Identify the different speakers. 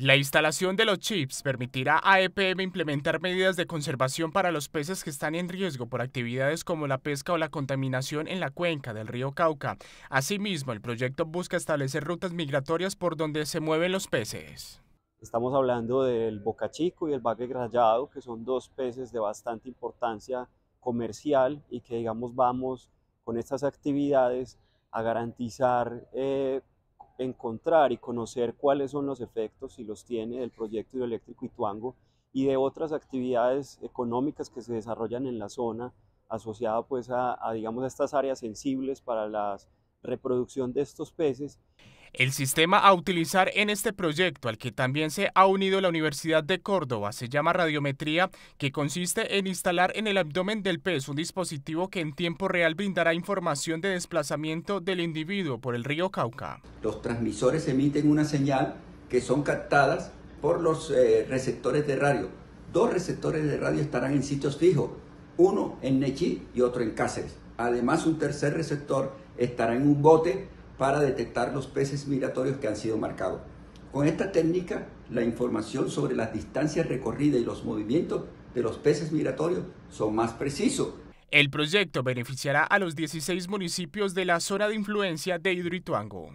Speaker 1: La instalación de los chips permitirá a EPM implementar medidas de conservación para los peces que están en riesgo por actividades como la pesca o la contaminación en la cuenca del río Cauca. Asimismo, el proyecto busca establecer rutas migratorias por donde se mueven los peces.
Speaker 2: Estamos hablando del bocachico y el bagre rayado, que son dos peces de bastante importancia comercial y que, digamos, vamos con estas actividades a garantizar eh, encontrar y conocer cuáles son los efectos, si los tiene, del proyecto hidroeléctrico Ituango y de otras actividades económicas que se desarrollan en la zona asociada pues a, a digamos a estas áreas sensibles para la reproducción de estos peces.
Speaker 1: El sistema a utilizar en este proyecto, al que también se ha unido la Universidad de Córdoba, se llama radiometría, que consiste en instalar en el abdomen del pez un dispositivo que en tiempo real brindará información de desplazamiento del individuo por el río Cauca.
Speaker 3: Los transmisores emiten una señal que son captadas por los eh, receptores de radio. Dos receptores de radio estarán en sitios fijos, uno en Nechi y otro en Cáceres. Además, un tercer receptor estará en un bote para detectar los peces migratorios que han sido marcados. Con esta técnica, la información sobre las distancias recorridas y los movimientos de los peces migratorios
Speaker 1: son más precisos. El proyecto beneficiará a los 16 municipios de la zona de influencia de Hidroituango.